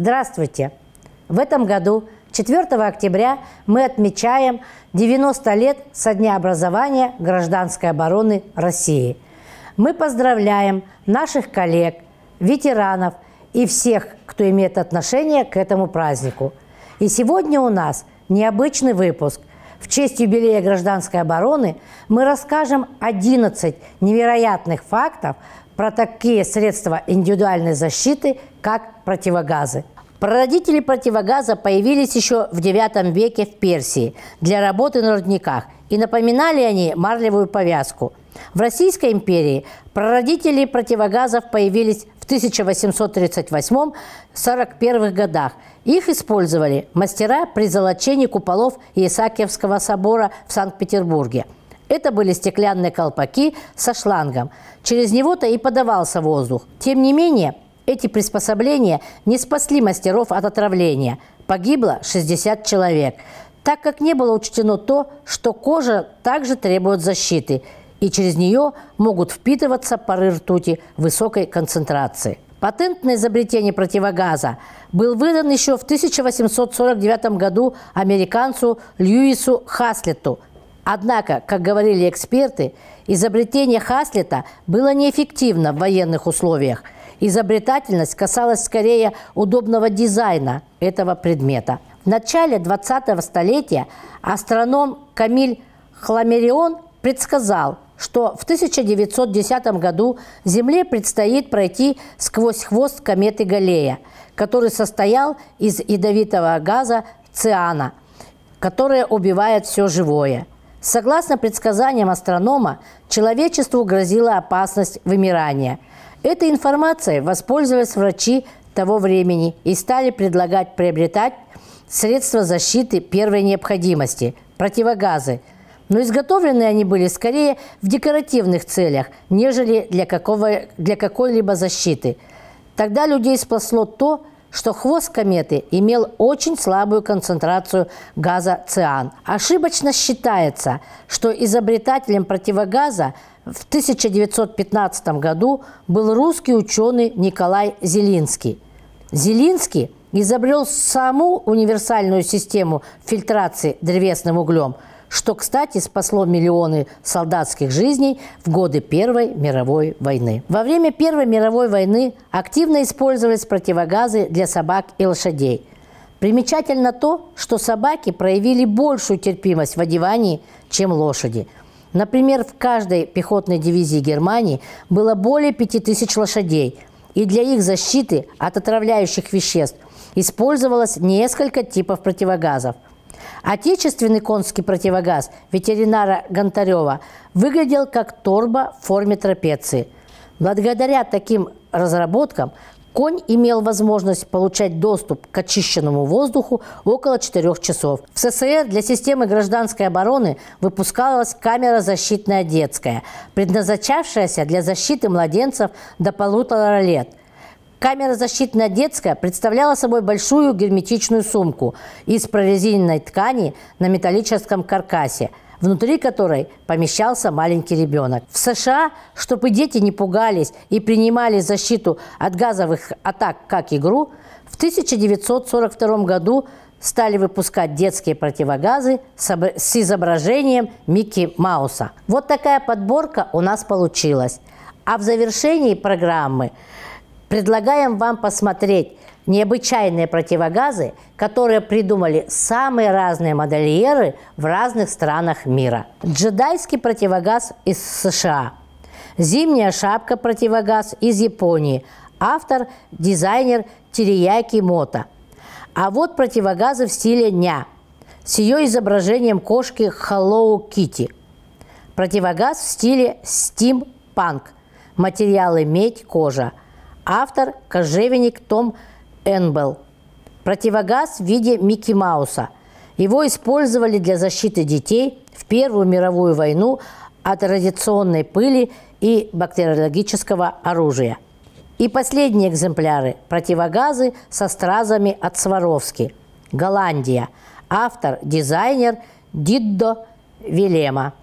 Здравствуйте! В этом году, 4 октября, мы отмечаем 90 лет со дня образования гражданской обороны России. Мы поздравляем наших коллег, ветеранов и всех, кто имеет отношение к этому празднику. И сегодня у нас необычный выпуск. В честь юбилея гражданской обороны мы расскажем 11 невероятных фактов про такие средства индивидуальной защиты, как противогазы. Прародители противогаза появились еще в IX веке в Персии для работы на рудниках, и напоминали они марлевую повязку. В Российской империи прародители противогазов появились в 1838-41 годах. Их использовали мастера при золочении куполов Исаакиевского собора в Санкт-Петербурге. Это были стеклянные колпаки со шлангом. Через него-то и подавался воздух. Тем не менее, эти приспособления не спасли мастеров от отравления. Погибло 60 человек, так как не было учтено то, что кожа также требует защиты – и через нее могут впитываться пары ртути высокой концентрации. Патент на изобретение противогаза был выдан еще в 1849 году американцу Льюису Хаслету. Однако, как говорили эксперты, изобретение Хаслета было неэффективно в военных условиях. Изобретательность касалась скорее удобного дизайна этого предмета. В начале 20-го столетия астроном Камиль Хламерион предсказал, что в 1910 году Земле предстоит пройти сквозь хвост кометы Галлея, который состоял из ядовитого газа циана, которое убивает все живое. Согласно предсказаниям астронома, человечеству грозила опасность вымирания. Этой информацией воспользовались врачи того времени и стали предлагать приобретать средства защиты первой необходимости – противогазы – но изготовлены они были скорее в декоративных целях, нежели для, какого, для какой-либо защиты. Тогда людей спасло то, что хвост кометы имел очень слабую концентрацию газа циан. Ошибочно считается, что изобретателем противогаза в 1915 году был русский ученый Николай Зелинский. Зелинский изобрел саму универсальную систему фильтрации древесным углем – что, кстати, спасло миллионы солдатских жизней в годы Первой мировой войны. Во время Первой мировой войны активно использовались противогазы для собак и лошадей. Примечательно то, что собаки проявили большую терпимость в одевании, чем лошади. Например, в каждой пехотной дивизии Германии было более 5000 лошадей, и для их защиты от отравляющих веществ использовалось несколько типов противогазов – Отечественный конский противогаз ветеринара Гонтарева выглядел как торба в форме трапеции. Благодаря таким разработкам конь имел возможность получать доступ к очищенному воздуху около 4 часов. В СССР для системы гражданской обороны выпускалась камера защитная детская, предназначавшаяся для защиты младенцев до полутора лет. Камера защитная детская представляла собой большую герметичную сумку из прорезиненной ткани на металлическом каркасе, внутри которой помещался маленький ребенок. В США, чтобы дети не пугались и принимали защиту от газовых атак как игру, в 1942 году стали выпускать детские противогазы с изображением Микки Мауса. Вот такая подборка у нас получилась. А в завершении программы Предлагаем вам посмотреть необычайные противогазы, которые придумали самые разные модельеры в разных странах мира. Джедайский противогаз из США. Зимняя шапка-противогаз из Японии. Автор – дизайнер Терияки Мото. А вот противогазы в стиле дня с ее изображением кошки Hello Кити, Противогаз в стиле стимпанк. Материалы – медь, кожа – Автор – кожевенник Том Энбелл. Противогаз в виде Микки Мауса. Его использовали для защиты детей в Первую мировую войну от радиационной пыли и бактериологического оружия. И последние экземпляры – противогазы со стразами от Сваровски. Голландия. Автор – дизайнер Диддо Вилема.